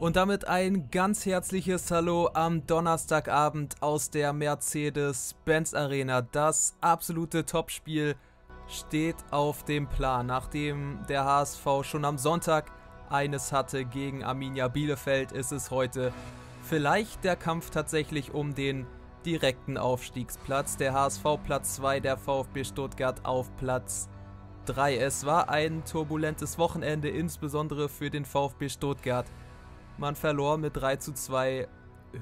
Und damit ein ganz herzliches Hallo am Donnerstagabend aus der Mercedes-Benz Arena. Das absolute Topspiel steht auf dem Plan, nachdem der HSV schon am Sonntag eines hatte gegen Arminia Bielefeld, ist es heute vielleicht der Kampf tatsächlich um den direkten Aufstiegsplatz. Der HSV Platz 2, der VfB Stuttgart auf Platz 3. Es war ein turbulentes Wochenende, insbesondere für den VfB Stuttgart. Man verlor mit 3 zu 2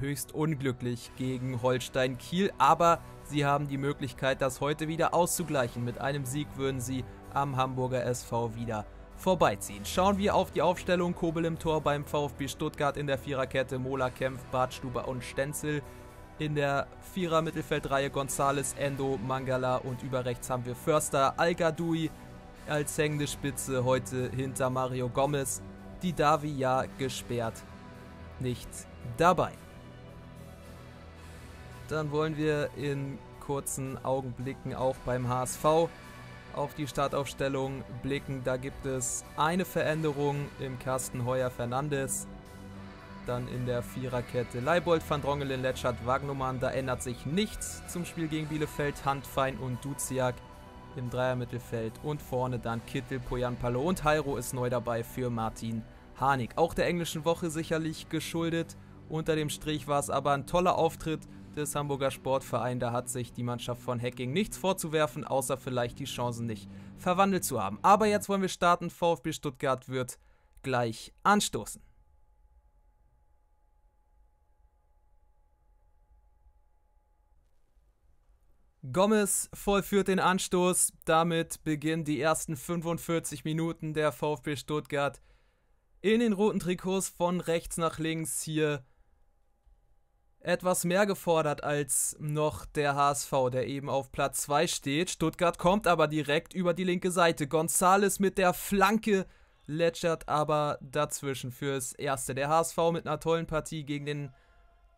höchst unglücklich gegen Holstein Kiel, aber sie haben die Möglichkeit, das heute wieder auszugleichen. Mit einem Sieg würden sie am Hamburger SV wieder vorbeiziehen. Schauen wir auf die Aufstellung. Kobel im Tor beim VfB Stuttgart in der Viererkette, Mola Kempf, Bartstuber und Stenzel. In der Vierer-Mittelfeldreihe Gonzales, Endo, Mangala und über rechts haben wir Förster, al als hängende Spitze heute hinter Mario Gomez. Die Davi ja gesperrt nichts dabei. Dann wollen wir in kurzen Augenblicken auch beim HSV auf die Startaufstellung blicken. Da gibt es eine Veränderung im Carsten Heuer Fernandes. Dann in der Viererkette Leibold, Van Drongelen, Letschert, Wagnumann. Da ändert sich nichts zum Spiel gegen Bielefeld. Handfein und Duziak im Dreiermittelfeld. Und vorne dann Kittel, Poyan Palo und Heiro ist neu dabei für Martin Harnik. Auch der englischen Woche sicherlich geschuldet. Unter dem Strich war es aber ein toller Auftritt des Hamburger Sportvereins. Da hat sich die Mannschaft von Hacking nichts vorzuwerfen, außer vielleicht die Chancen nicht verwandelt zu haben. Aber jetzt wollen wir starten. VfB Stuttgart wird gleich anstoßen. Gomez vollführt den Anstoß. Damit beginnen die ersten 45 Minuten der VfB Stuttgart in den roten Trikots von rechts nach links hier etwas mehr gefordert als noch der HSV, der eben auf Platz 2 steht. Stuttgart kommt aber direkt über die linke Seite. Gonzales mit der Flanke lätschert aber dazwischen fürs Erste. Der HSV mit einer tollen Partie gegen den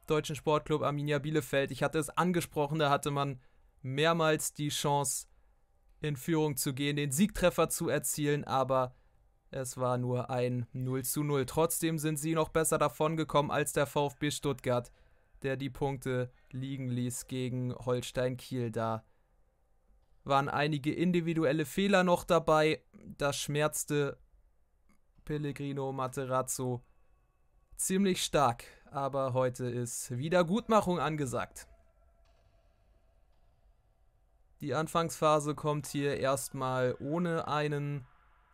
deutschen Sportclub Arminia Bielefeld. Ich hatte es angesprochen, da hatte man mehrmals die Chance, in Führung zu gehen, den Siegtreffer zu erzielen, aber es war nur ein 0 zu 0. Trotzdem sind sie noch besser davongekommen als der VfB Stuttgart, der die Punkte liegen ließ gegen Holstein Kiel. Da waren einige individuelle Fehler noch dabei. Das schmerzte Pellegrino Materazzo ziemlich stark. Aber heute ist Wiedergutmachung angesagt. Die Anfangsphase kommt hier erstmal ohne einen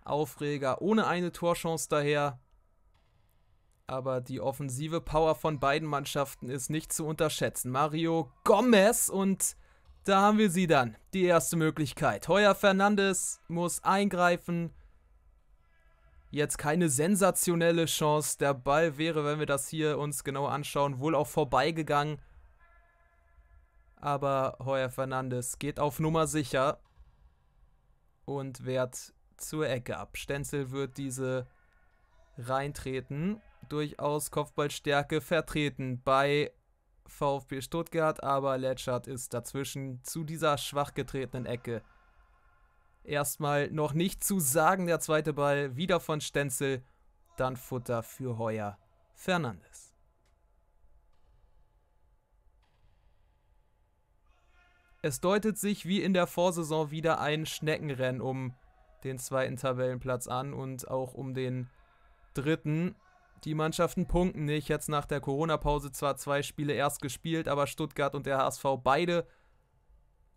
Aufreger ohne eine Torchance daher. Aber die offensive Power von beiden Mannschaften ist nicht zu unterschätzen. Mario Gomez und da haben wir sie dann. Die erste Möglichkeit. Heuer Fernandes muss eingreifen. Jetzt keine sensationelle Chance. Der Ball wäre, wenn wir das hier uns genau anschauen, wohl auch vorbeigegangen. Aber Heuer Fernandes geht auf Nummer sicher und wehrt zur Ecke ab. Stenzel wird diese reintreten. Durchaus Kopfballstärke vertreten bei VfB Stuttgart, aber Letschert ist dazwischen zu dieser schwach getretenen Ecke. Erstmal noch nicht zu sagen, der zweite Ball wieder von Stenzel, dann Futter für Heuer Fernandes. Es deutet sich wie in der Vorsaison wieder ein Schneckenrennen um den zweiten Tabellenplatz an und auch um den dritten. Die Mannschaften punkten nicht. Jetzt nach der Corona-Pause zwar zwei Spiele erst gespielt, aber Stuttgart und der HSV beide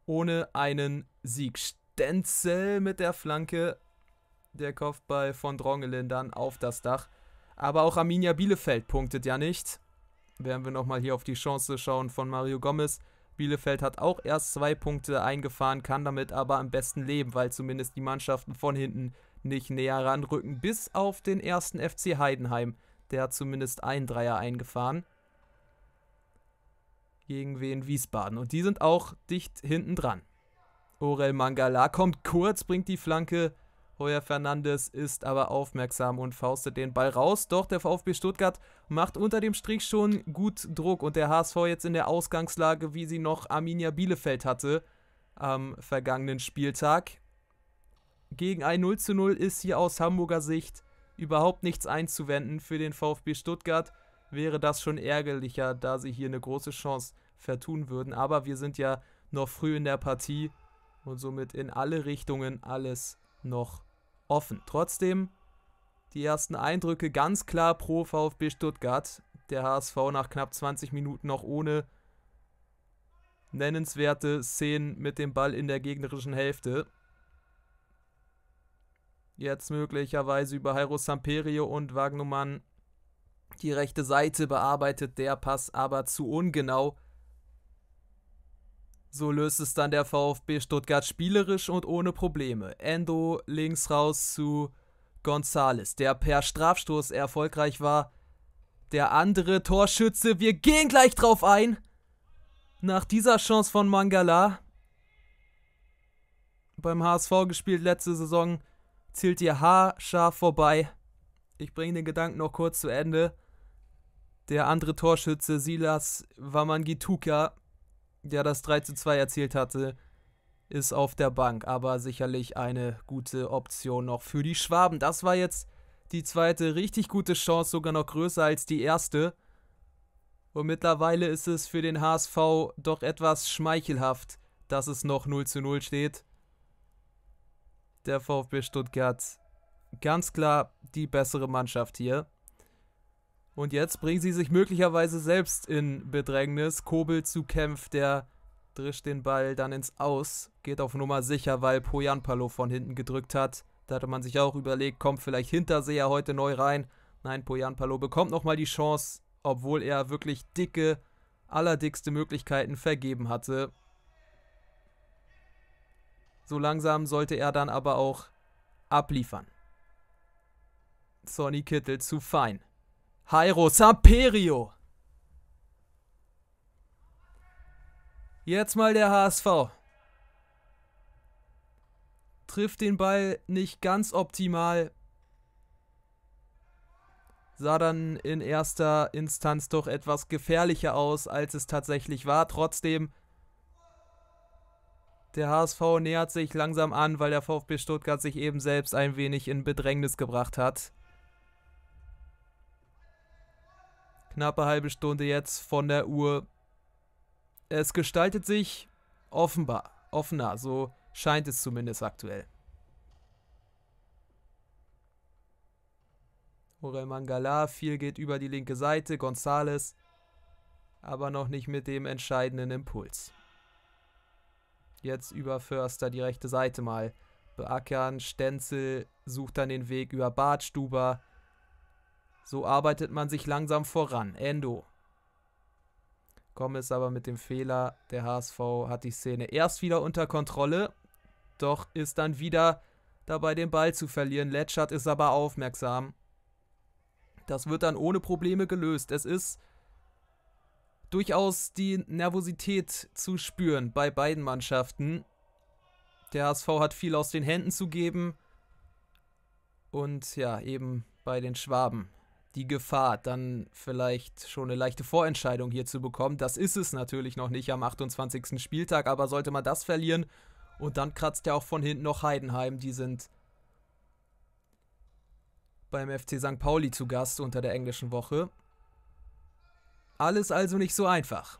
ohne einen Sieg. Stenzel mit der Flanke. Der Kopfball von Drongelin dann auf das Dach. Aber auch Arminia Bielefeld punktet ja nicht. Werden wir nochmal hier auf die Chance schauen von Mario Gomez. Bielefeld hat auch erst zwei Punkte eingefahren, kann damit aber am besten leben, weil zumindest die Mannschaften von hinten nicht näher ranrücken, bis auf den ersten FC Heidenheim. Der hat zumindest einen Dreier eingefahren. Gegen Wien Wiesbaden. Und die sind auch dicht hinten dran. Orel Mangala kommt kurz, bringt die Flanke Heuer Fernandes ist aber aufmerksam und faustet den Ball raus. Doch der VfB Stuttgart macht unter dem Strich schon gut Druck und der HSV jetzt in der Ausgangslage, wie sie noch Arminia Bielefeld hatte am vergangenen Spieltag. Gegen ein 0 zu 0 ist hier aus Hamburger Sicht überhaupt nichts einzuwenden. Für den VfB Stuttgart wäre das schon ärgerlicher, da sie hier eine große Chance vertun würden. Aber wir sind ja noch früh in der Partie und somit in alle Richtungen alles noch offen. Trotzdem die ersten Eindrücke ganz klar pro VfB Stuttgart. Der HSV nach knapp 20 Minuten noch ohne nennenswerte Szenen mit dem Ball in der gegnerischen Hälfte. Jetzt möglicherweise über Jairo Samperio und Wagnumann die rechte Seite bearbeitet der Pass aber zu ungenau. So löst es dann der VfB Stuttgart spielerisch und ohne Probleme. Endo links raus zu Gonzales, der per Strafstoß erfolgreich war. Der andere Torschütze, wir gehen gleich drauf ein. Nach dieser Chance von Mangala, beim HSV gespielt letzte Saison, zielt ihr haarscharf vorbei. Ich bringe den Gedanken noch kurz zu Ende. Der andere Torschütze, Silas Wamangituka, der das 3 zu 2 erzielt hatte, ist auf der Bank. Aber sicherlich eine gute Option noch für die Schwaben. Das war jetzt die zweite richtig gute Chance, sogar noch größer als die erste. Und mittlerweile ist es für den HSV doch etwas schmeichelhaft, dass es noch 0 zu 0 steht. Der VfB Stuttgart ganz klar die bessere Mannschaft hier. Und jetzt bringen sie sich möglicherweise selbst in Bedrängnis. Kobel zu Kempf, der drischt den Ball dann ins Aus, geht auf Nummer sicher, weil Palo von hinten gedrückt hat. Da hatte man sich auch überlegt, kommt vielleicht Hinterseher heute neu rein. Nein, Palo bekommt nochmal die Chance, obwohl er wirklich dicke, allerdickste Möglichkeiten vergeben hatte. So langsam sollte er dann aber auch abliefern. Sonny Kittel zu fein. Jairo Saperio. Jetzt mal der HSV. Trifft den Ball nicht ganz optimal. Sah dann in erster Instanz doch etwas gefährlicher aus, als es tatsächlich war. Trotzdem, der HSV nähert sich langsam an, weil der VfB Stuttgart sich eben selbst ein wenig in Bedrängnis gebracht hat. knappe halbe Stunde jetzt von der Uhr. Es gestaltet sich offenbar, offener, so scheint es zumindest aktuell. Orel Mangala, viel geht über die linke Seite, Gonzales, aber noch nicht mit dem entscheidenden Impuls. Jetzt über Förster die rechte Seite mal beackern, Stenzel sucht dann den Weg über Bartstuber, so arbeitet man sich langsam voran. Endo. Komme es aber mit dem Fehler. Der HSV hat die Szene erst wieder unter Kontrolle, doch ist dann wieder dabei, den Ball zu verlieren. Letschert ist aber aufmerksam. Das wird dann ohne Probleme gelöst. Es ist durchaus die Nervosität zu spüren bei beiden Mannschaften. Der HSV hat viel aus den Händen zu geben. Und ja, eben bei den Schwaben die Gefahr, dann vielleicht schon eine leichte Vorentscheidung hier zu bekommen. Das ist es natürlich noch nicht am 28. Spieltag, aber sollte man das verlieren und dann kratzt ja auch von hinten noch Heidenheim, die sind beim FC St. Pauli zu Gast unter der englischen Woche. Alles also nicht so einfach.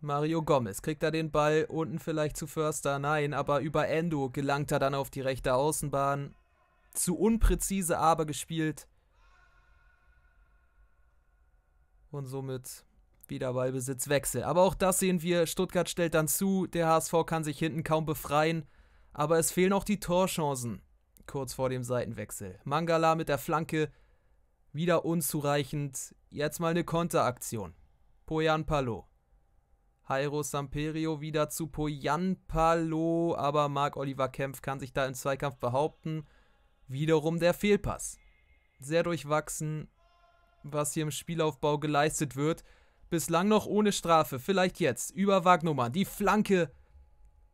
Mario Gomez kriegt er den Ball unten vielleicht zu Förster, nein, aber über Endo gelangt er dann auf die rechte Außenbahn zu unpräzise aber gespielt. Und somit wieder Ballbesitzwechsel. Aber auch das sehen wir. Stuttgart stellt dann zu. Der HSV kann sich hinten kaum befreien. Aber es fehlen auch die Torchancen. Kurz vor dem Seitenwechsel. Mangala mit der Flanke. Wieder unzureichend. Jetzt mal eine Konteraktion. Poyan Palo. Jairo Samperio wieder zu Poyan Palo. Aber Marc-Oliver Kempf kann sich da im Zweikampf behaupten. Wiederum der Fehlpass. Sehr durchwachsen, was hier im Spielaufbau geleistet wird. Bislang noch ohne Strafe, vielleicht jetzt. Über Wagnumann, die Flanke.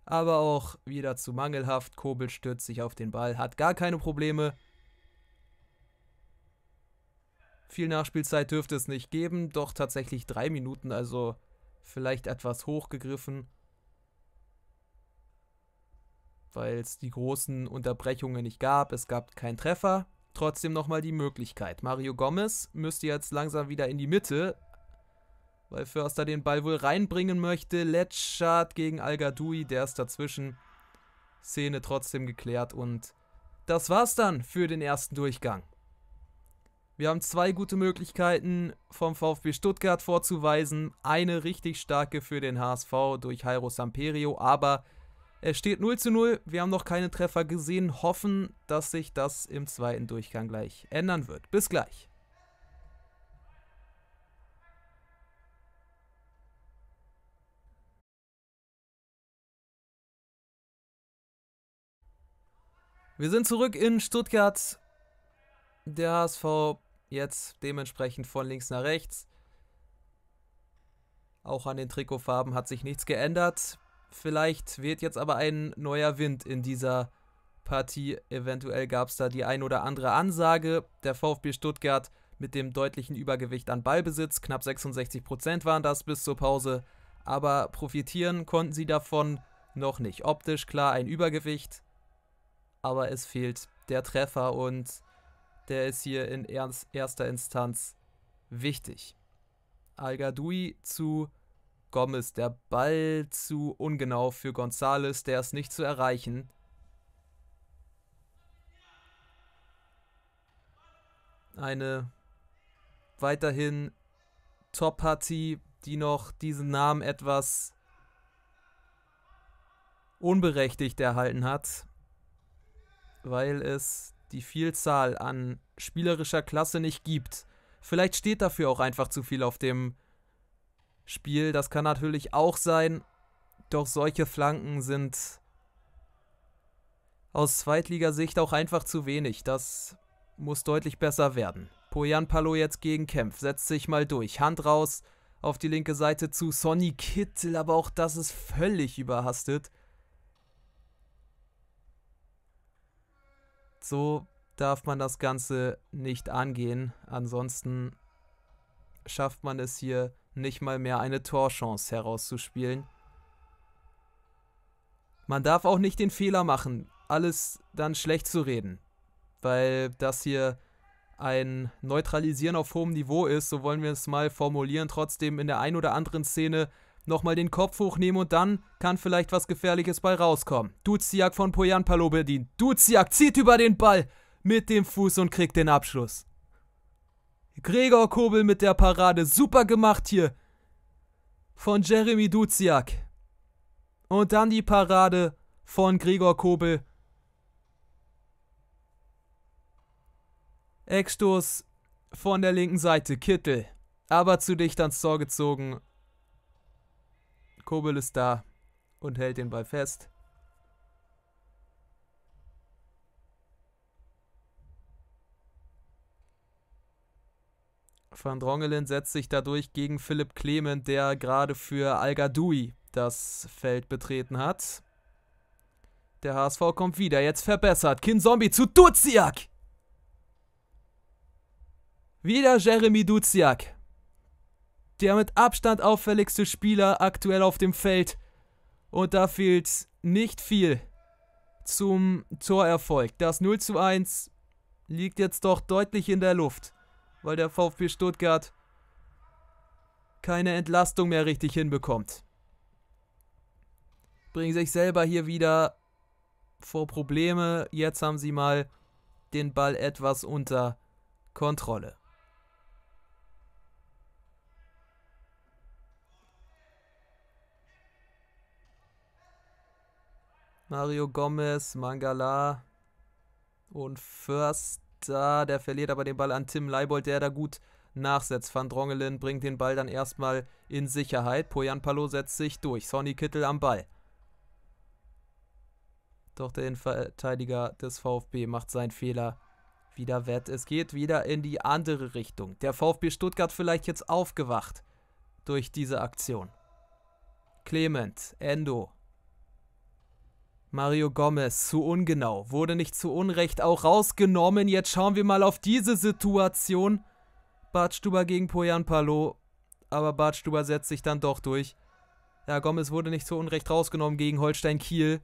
Aber auch wieder zu mangelhaft. Kobel stürzt sich auf den Ball, hat gar keine Probleme. Viel Nachspielzeit dürfte es nicht geben, doch tatsächlich drei Minuten, also vielleicht etwas hochgegriffen weil es die großen Unterbrechungen nicht gab. Es gab keinen Treffer. Trotzdem nochmal die Möglichkeit. Mario Gomez müsste jetzt langsam wieder in die Mitte, weil Förster den Ball wohl reinbringen möchte. Letschard gegen al der ist dazwischen. Szene trotzdem geklärt und das war's dann für den ersten Durchgang. Wir haben zwei gute Möglichkeiten vom VfB Stuttgart vorzuweisen. Eine richtig starke für den HSV durch Jairo Samperio, aber es steht 0 zu 0. Wir haben noch keine Treffer gesehen. Hoffen, dass sich das im zweiten Durchgang gleich ändern wird. Bis gleich. Wir sind zurück in Stuttgart. Der HSV jetzt dementsprechend von links nach rechts. Auch an den Trikotfarben hat sich nichts geändert. Vielleicht weht jetzt aber ein neuer Wind in dieser Partie. Eventuell gab es da die ein oder andere Ansage. Der VfB Stuttgart mit dem deutlichen Übergewicht an Ballbesitz, knapp 66 Prozent waren das bis zur Pause. Aber profitieren konnten sie davon noch nicht. Optisch klar ein Übergewicht, aber es fehlt der Treffer und der ist hier in erster Instanz wichtig. Al-Gadoui zu Gomez, der Ball zu ungenau für Gonzales, der ist nicht zu erreichen. Eine weiterhin Top-Partie, die noch diesen Namen etwas unberechtigt erhalten hat, weil es die Vielzahl an spielerischer Klasse nicht gibt. Vielleicht steht dafür auch einfach zu viel auf dem Spiel. Das kann natürlich auch sein. Doch solche Flanken sind aus Zweitligasicht auch einfach zu wenig. Das muss deutlich besser werden. Poyan Palo jetzt gegen Kempf, setzt sich mal durch. Hand raus auf die linke Seite zu Sonny Kittel, aber auch das ist völlig überhastet. So darf man das Ganze nicht angehen. Ansonsten schafft man es hier nicht mal mehr eine Torchance herauszuspielen. Man darf auch nicht den Fehler machen, alles dann schlecht zu reden, weil das hier ein Neutralisieren auf hohem Niveau ist, so wollen wir es mal formulieren, trotzdem in der ein oder anderen Szene nochmal den Kopf hochnehmen und dann kann vielleicht was Gefährliches bei rauskommen. Duziak von Poyan Palobedin. Duziak zieht über den Ball mit dem Fuß und kriegt den Abschluss. Gregor Kobel mit der Parade. Super gemacht hier. Von Jeremy Duziak. Und dann die Parade von Gregor Kobel. Eckstoß von der linken Seite. Kittel. Aber zu dicht ans Tor gezogen. Kobel ist da und hält den Ball fest. Van Drongelen setzt sich dadurch gegen Philipp Clement, der gerade für al das Feld betreten hat. Der HSV kommt wieder, jetzt verbessert. Kin Zombie zu Duziak. Wieder Jeremy Duziak. Der mit Abstand auffälligste Spieler aktuell auf dem Feld. Und da fehlt nicht viel zum Torerfolg. Das 0 zu 1 liegt jetzt doch deutlich in der Luft weil der VfB Stuttgart keine Entlastung mehr richtig hinbekommt. Bringen sich selber hier wieder vor Probleme. Jetzt haben sie mal den Ball etwas unter Kontrolle. Mario Gomez, Mangala und First da, der verliert aber den Ball an Tim Leibold, der da gut nachsetzt. Van Drongelen bringt den Ball dann erstmal in Sicherheit. Poyan Palo setzt sich durch. Sonny Kittel am Ball. Doch der Innenverteidiger des VfB macht seinen Fehler wieder wett. Es geht wieder in die andere Richtung. Der VfB Stuttgart vielleicht jetzt aufgewacht durch diese Aktion. Clement, Endo, Mario Gomez, zu ungenau, wurde nicht zu Unrecht auch rausgenommen. Jetzt schauen wir mal auf diese Situation. Bartstuber gegen Poyan Palo, aber Bartstuber setzt sich dann doch durch. Ja, Gomez wurde nicht zu Unrecht rausgenommen gegen Holstein Kiel.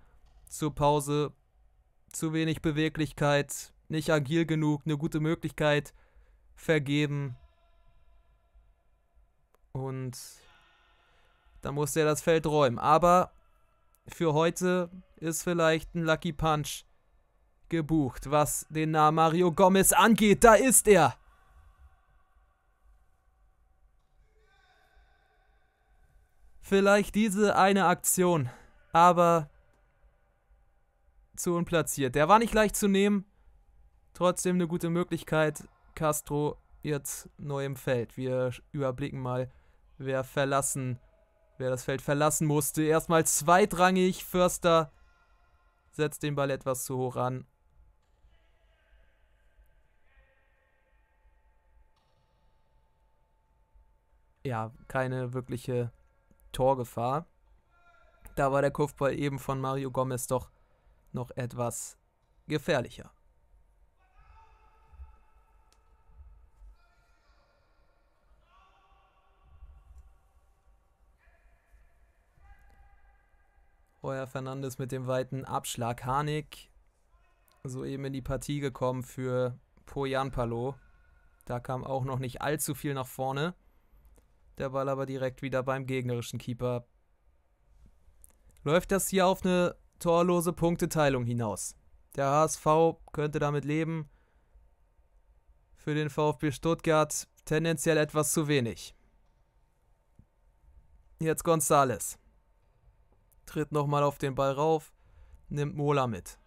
Zur Pause zu wenig Beweglichkeit, nicht agil genug, eine gute Möglichkeit vergeben. Und da musste er das Feld räumen. Aber für heute ist vielleicht ein Lucky Punch gebucht, was den Namen Mario Gomez angeht. Da ist er! Vielleicht diese eine Aktion, aber zu unplatziert. Der war nicht leicht zu nehmen. Trotzdem eine gute Möglichkeit. Castro jetzt neu im Feld. Wir überblicken mal, wer verlassen, wer das Feld verlassen musste. Erstmal zweitrangig Förster setzt den Ball etwas zu hoch an. Ja, keine wirkliche Torgefahr. Da war der Kopfball eben von Mario Gomez doch noch etwas gefährlicher. Euer Fernandes mit dem weiten Abschlag. Hanik soeben in die Partie gekommen für Palo. Da kam auch noch nicht allzu viel nach vorne. Der Ball aber direkt wieder beim gegnerischen Keeper. Läuft das hier auf eine torlose Punkteteilung hinaus? Der HSV könnte damit leben. Für den VfB Stuttgart tendenziell etwas zu wenig. Jetzt González tritt nochmal auf den Ball rauf, nimmt Mola mit.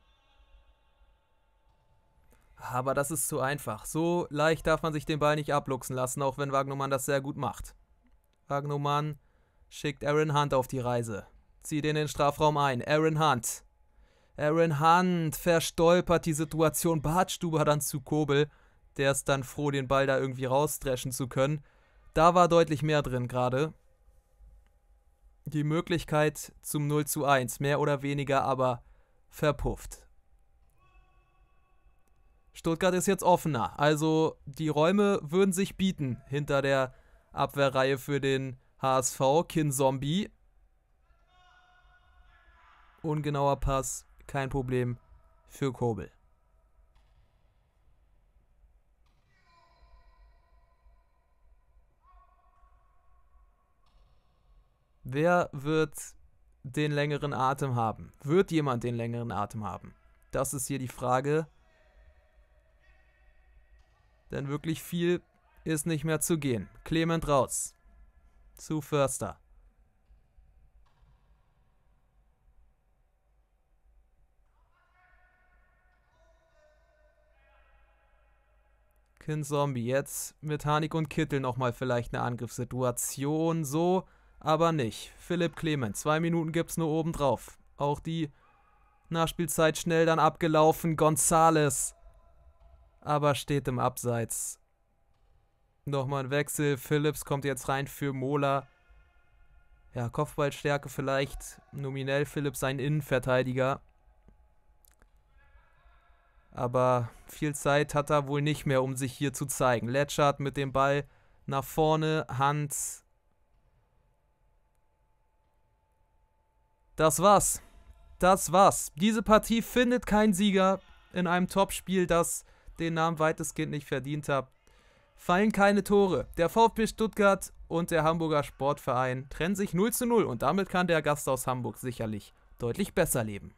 Aber das ist zu einfach. So leicht darf man sich den Ball nicht abluchsen lassen, auch wenn Wagnumann das sehr gut macht. Wagnumann schickt Aaron Hunt auf die Reise. Zieht in den Strafraum ein. Aaron Hunt. Aaron Hunt verstolpert die Situation. Bartstuber dann zu Kobel. Der ist dann froh, den Ball da irgendwie rausdreschen zu können. Da war deutlich mehr drin gerade die Möglichkeit zum 0 zu 1, mehr oder weniger aber verpufft. Stuttgart ist jetzt offener, also die Räume würden sich bieten hinter der Abwehrreihe für den HSV. Kinzombie. Ungenauer Pass, kein Problem für Kobel. Wer wird den längeren Atem haben? Wird jemand den längeren Atem haben? Das ist hier die Frage. Denn wirklich viel ist nicht mehr zu gehen. Clement raus. Zu Förster. Kind Zombie. Jetzt mit Hanik und Kittel nochmal vielleicht eine Angriffssituation. So aber nicht. Philipp Clement, zwei Minuten gibt's nur oben drauf. Auch die Nachspielzeit schnell dann abgelaufen. Gonzales. Aber steht im Abseits. Nochmal ein Wechsel. Phillips kommt jetzt rein für Mola. Ja, Kopfballstärke vielleicht. Nominell Phillips ein Innenverteidiger. Aber viel Zeit hat er wohl nicht mehr, um sich hier zu zeigen. Letschert mit dem Ball nach vorne. Hans Das war's. Das war's. Diese Partie findet keinen Sieger in einem Topspiel, das den Namen weitestgehend nicht verdient hat. Fallen keine Tore. Der VfB Stuttgart und der Hamburger Sportverein trennen sich 0 zu 0 und damit kann der Gast aus Hamburg sicherlich deutlich besser leben.